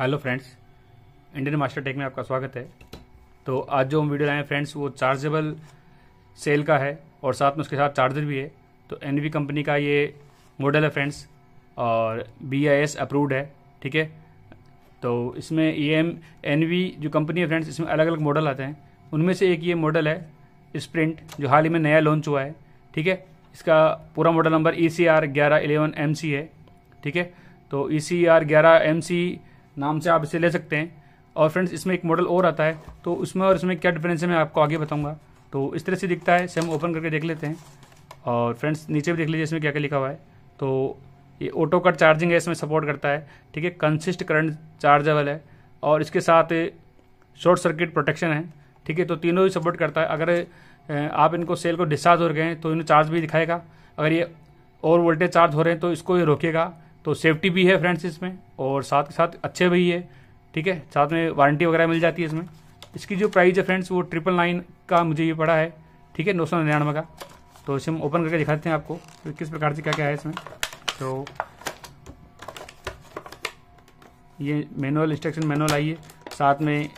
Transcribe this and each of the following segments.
hello friends Indian master tech में आपका स्वागत है तो आज जो हम वीडियो लाए हैं फ्रेंड्स वो चार्जेबल सेल का है और साथ में उसके साथ चार्जर भी है तो एन कंपनी का ये मॉडल है फ्रेंड्स और बी आई एस अप्रूव्ड है ठीक है तो इसमें ई एम एन जो कंपनी है फ्रेंड्स इसमें अलग अलग मॉडल आते हैं उनमें से एक ये मॉडल है स्प्रिंट जो हाल ही में नया लॉन्च हुआ है ठीक है इसका पूरा model number E C R ग्यारह एलेवन एम सी है ठीक है तो ई सी आर ग्यारह एम सी नाम से आप इसे ले सकते हैं और फ्रेंड्स इसमें एक मॉडल और आता है तो उसमें और इसमें क्या डिफरेंस है मैं आपको आगे बताऊँगा तो इस तरह से दिखता है इसे हम ओपन करके देख लेते हैं और फ्रेंड्स नीचे भी देख लीजिए इसमें क्या क्या लिखा हुआ है तो ये ऑटो कट चार्जिंग है इसमें सपोर्ट करता है ठीक है कंसिस्ट करंट चार्जेबल है और इसके साथ शॉर्ट सर्किट प्रोटेक्शन है ठीक है तो तीनों ही सपोर्ट करता है अगर आप इनको सेल को डिस्चार्ज हो गए तो इन्हें चार्ज भी दिखाएगा अगर ये और वोल्टेज चार्ज हो रहे हैं तो इसको ये रोकेगा तो सेफ्टी भी है फ्रेंड्स इसमें और साथ के साथ अच्छे भी है ठीक है साथ में वारंटी वगैरह मिल जाती है इसमें इसकी जो प्राइस है फ्रेंड्स वो ट्रिपल नाइन का मुझे ये पड़ा है ठीक है नौ सौ निन्यानवे का तो इसे हम ओपन करके दिखाते हैं आपको तो किस प्रकार से क्या क्या है इसमें तो ये मैनुअल इंस्ट्रक्शन मैनुअल आई है साथ में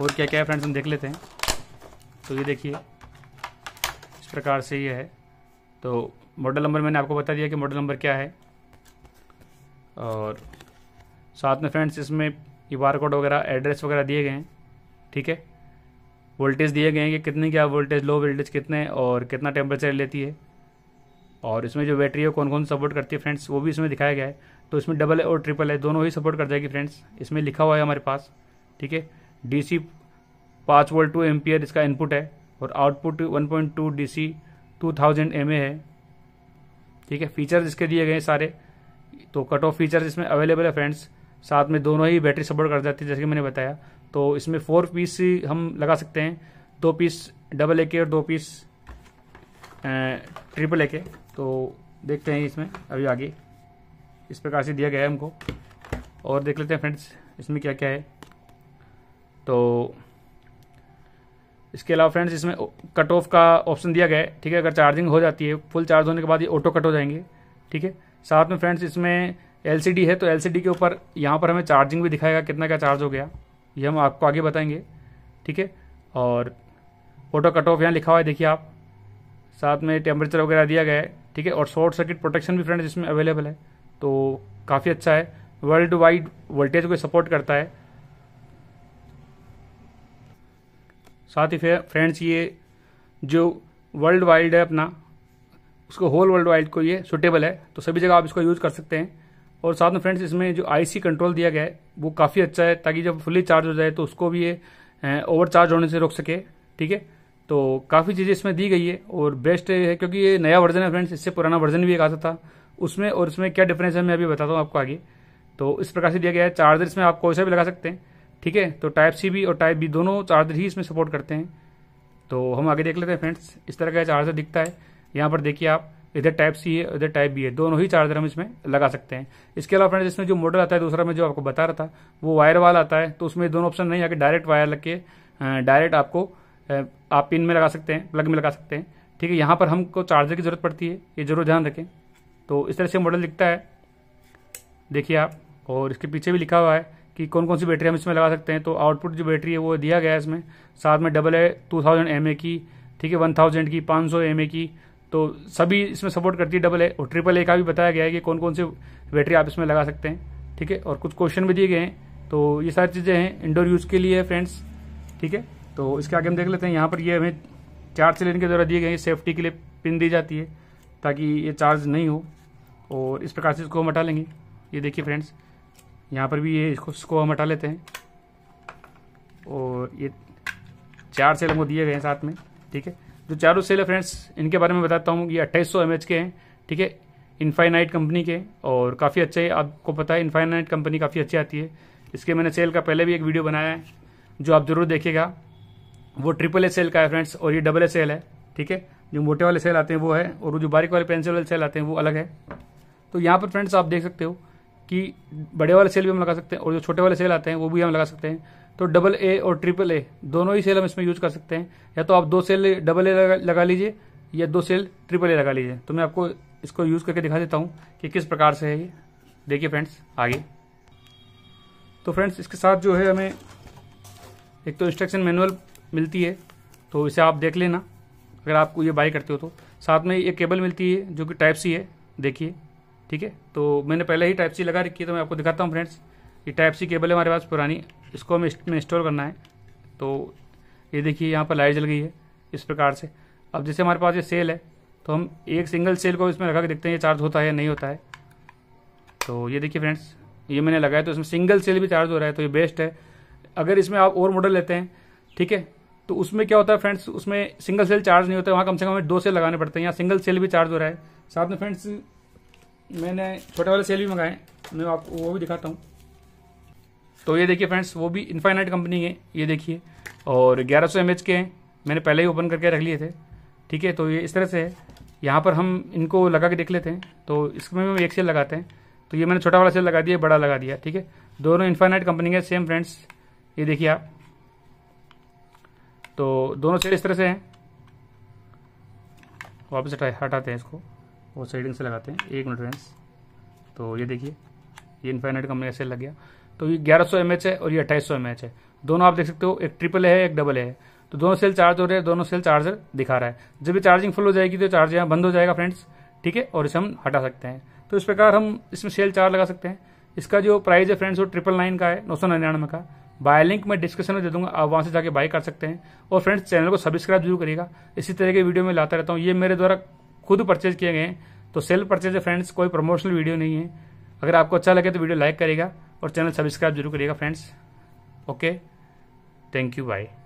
और क्या क्या है फ्रेंड्स हम देख लेते हैं तो ये देखिए इस प्रकार से ये है तो मॉडल नंबर मैंने आपको बता दिया कि मॉडल नंबर क्या है और साथ में फ्रेंड्स इसमें ई बार कोड वगैरह एड्रेस वगैरह दिए गए हैं ठीक है वोल्टेज दिए गए हैं कि कितनी क्या वोल्टेज लो वोल्टेज कितने और कितना टेम्परेचर लेती है और इसमें जो बैटरी है कौन कौन सपोर्ट करती है फ्रेंड्स वो भी इसमें दिखाया गया है तो इसमें डबल है और ट्रिपल है दोनों ही सपोर्ट कर जाएगी फ्रेंड्स इसमें लिखा हुआ है हमारे पास ठीक है डी सी पाँच वोल्ट टू एम इसका इनपुट है और output one point two D C two thousand M A है ठीक है फीचर्स इसके दिए गए सारे तो कट ऑफ फीचर इसमें अवेलेबल है फ्रेंड्स साथ में दोनों ही बैटरी सपोर्ट कर जाती है जैसे कि मैंने बताया तो इसमें फोर पीस हम लगा सकते हैं दो पीस डबल ए के और दो पीस ट्रिपल ए के तो देखते हैं इसमें अभी आगे इस प्रकार से दिया गया है हमको और देख लेते हैं फ्रेंड्स इसमें क्या क्या है तो इसके अलावा फ्रेंड्स इसमें कट ऑफ का ऑप्शन दिया गया है ठीक है अगर चार्जिंग हो जाती है फुल चार्ज होने के बाद ये ऑटो कट हो जाएंगे ठीक है साथ में फ्रेंड्स इसमें एलसीडी है तो एलसीडी के ऊपर यहाँ पर हमें चार्जिंग भी दिखाएगा कितना क्या चार्ज हो गया ये हम आपको आगे बताएंगे ठीक है और फोटो कट ऑफ यहाँ लिखा हुआ है देखिए आप साथ में टेम्परेचर वगैरह दिया गया है ठीक है और शॉर्ट सर्किट प्रोटेक्शन भी फ्रेंड्स इसमें अवेलेबल है तो काफ़ी अच्छा है वर्ल्ड वाइड वोल्टेज को सपोर्ट करता है साथ ही फ्रेंड्स ये जो वर्ल्ड वाइड है अपना उसको होल वर्ल्ड वाइड को ये सुटेबल है तो सभी जगह आप इसको यूज़ कर सकते हैं और साथ में फ्रेंड्स इसमें जो आईसी कंट्रोल दिया गया है वो काफ़ी अच्छा है ताकि जब फुली चार्ज हो जाए तो उसको भी ये ओवर चार्ज होने से रोक सके ठीक है तो काफ़ी चीज़ें इसमें दी गई है और बेस्ट है क्योंकि ये नया वर्जन है फ्रेंड्स इससे पुराना वर्जन भी एक आता था उसमें और इसमें क्या डिफरेंस है मैं अभी बताता हूँ आपको आगे तो इस प्रकार से दिया गया है चार्जर इसमें आप कोई सा भी लगा सकते हैं ठीक है तो टाइप सी भी और टाइप बी दोनों चार्जर ही इसमें सपोर्ट करते हैं तो हम आगे देख लेते हैं फ्रेंड्स इस तरह का चार्जर दिखता है यहाँ पर देखिए आप इधर टाइप सी है इधर टाइप बी है दोनों ही चार्जर हम इसमें लगा सकते हैं इसके अलावा फ्रेंड्स इसमें जो मॉडल आता है दूसरा मैं जो आपको बता रहा था वो वायर वाला आता है तो उसमें दोनों ऑप्शन नहीं आके डायरेक्ट वायर लग के डायरेक्ट आपको आप पिन में लगा सकते हैं प्लग में लगा सकते हैं ठीक है यहाँ पर हमको चार्जर की ज़रूरत पड़ती है ये जरूर ध्यान रखें तो इस तरह से मॉडल दिखता है देखिए आप और इसके पीछे भी लिखा हुआ है कि कौन कौन सी बैटरी हम इसमें लगा सकते हैं तो आउटपुट जो बैटरी है वो दिया गया है इसमें साथ में डबल है टू थाउजेंड एम ए की ठीक है वन थाउजेंड की पाँच सौ एम ए की तो सभी इसमें सपोर्ट करती है डबल ए और ट्रिपल ए का भी बताया गया है कि कौन कौन से बैटरी आप इसमें लगा सकते हैं ठीक है और कुछ क्वेश्चन भी दिए गए हैं तो ये सारी चीज़ें हैं इंडोर यूज़ के लिए फ्रेंड्स ठीक है तो इसके आगे हम देख लेते हैं यहाँ पर ये हमें चार्ज लेने के द्वारा दिए गए सेफ्टी के लिए पिन दी जाती है ताकि ये चार्ज नहीं हो और इस प्रकार से इसको हम हटा लेंगे ये देखिए फ्रेंड्स यहाँ पर भी ये इसको इसको हम हटा लेते हैं और ये चार सेल हमको दिए गए हैं साथ में ठीक है जो तो चारों सेल है फ्रेंड्स इनके बारे में बताता हूँ ये अट्ठाईस सौ के हैं ठीक है इन्फाइनाइट कंपनी के और काफ़ी अच्छे है आपको पता है इन्फाइनाइट कंपनी काफ़ी अच्छी आती है इसके मैंने सेल का पहले भी एक वीडियो बनाया है जो आप ज़रूर देखेगा वो ट्रिपल ए सेल का है फ्रेंड्स और ये डबल ए सेल है ठीक है जो मोटे वाले सेल आते हैं वो है और जो बारीक वाले पेंसिल वाले सेल आते हैं वो अलग है तो यहाँ पर फ्रेंड्स आप देख सकते हो कि बड़े वाले सेल भी हम लगा सकते हैं और जो छोटे वाले सेल आते हैं वो भी हम लगा सकते हैं तो डबल ए और ट्रिपल ए दोनों ही सेल हम इसमें यूज कर सकते हैं या तो आप दो सेल डबल ए लगा, लीजिए या दो सेल ट्रिपल ए लगा लीजिए तो मैं आपको इसको यूज करके दिखा देता हूँ कि किस प्रकार से है ये देखिए फ्रेंड्स आगे तो फ्रेंड्स इसके साथ जो है हमें एक तो इंस्ट्रक्शन मैनुअल मिलती है तो इसे आप देख लेना अगर आपको ये बाई करते हो तो साथ में ये केबल मिलती है जो कि टाइप सी है देखिए ठीक है तो मैंने पहले ही टाइप सी लगा रखी है तो मैं आपको दिखाता हूँ फ्रेंड्स ये टाइप सी केबल है हमारे पास पुरानी इसको हमें इंस्टॉल करना है तो ये देखिए यहाँ पर लाइट जल गई है इस प्रकार से अब जैसे हमारे पास ये सेल है तो हम एक सिंगल सेल को इसमें लगा के देखते हैं ये चार्ज होता है या नहीं होता है तो ये देखिए फ्रेंड्स ये मैंने लगाया तो इसमें सिंगल सेल भी चार्ज हो रहा है तो ये बेस्ट है अगर इसमें आप और मॉडल लेते हैं ठीक है तो उसमें क्या होता है फ्रेंड्स उसमें सिंगल सेल चार्ज नहीं होता है वहाँ कम से कम हमें दो सेल लगाने पड़ते हैं यहाँ सिंगल सेल भी चार्ज हो रहा है साथ में फ्रेंड्स मैंने छोटे वाले सेल भी मंगाए मैं आपको वो भी दिखाता हूँ तो ये देखिए फ्रेंड्स वो भी इन्फाइनाइट कंपनी है ये देखिए और 1100 सौ के हैं मैंने पहले ही ओपन करके रख लिए थे ठीक है तो ये इस तरह से है यहाँ पर हम इनको लगा के देख लेते हैं तो इसमें हम एक सेल लगाते हैं तो ये मैंने छोटा वाला सेल लगा दिया बड़ा लगा दिया ठीक है दोनों इन्फाइनाइट कंपनी के सेम फ्रेंड्स ये देखिए आप तो दोनों सेल इस तरह से हैं वापस हटाते हैं इसको और साइडिंग से लगाते हैं एक मिनट फ्रेंड्स तो ये देखिए ये इन्फाइनाइट कंपनी का सेल लग गया तो ये 1100 सौ है और ये 2800 सौ है दोनों आप देख सकते हो एक ट्रिपल है एक डबल है तो दोनों सेल चार्ज हो रहे हैं दोनों सेल चार्जर दिखा रहा है जब भी चार्जिंग फुल हो जाएगी तो चार्ज यहाँ बंद हो जाएगा फ्रेंड्स ठीक है और इसे हम हटा सकते हैं तो इस प्रकार हम इसमें सेल चार्ज लगा सकते हैं इसका जो प्राइस है फ्रेंड्स वो ट्रिपल नाइन का है नौ सौ निन्यानवे का बाय लिंक मैं डिस्क्रिप्शन में दे दूंगा आप वहां से जाके बाय कर सकते हैं और फ्रेंड्स चैनल को सब्सक्राइब जरूर करिएगा इसी तरह के वीडियो में लाता रहता हूँ ये मेरे द्वारा खुद परचेज किए गए हैं तो सेल परचेज है फ्रेंड्स कोई प्रमोशनल वीडियो नहीं है अगर आपको अच्छा लगे तो वीडियो लाइक करेगा और चैनल सब्सक्राइब जरूर करिएगा friends okay thank you bye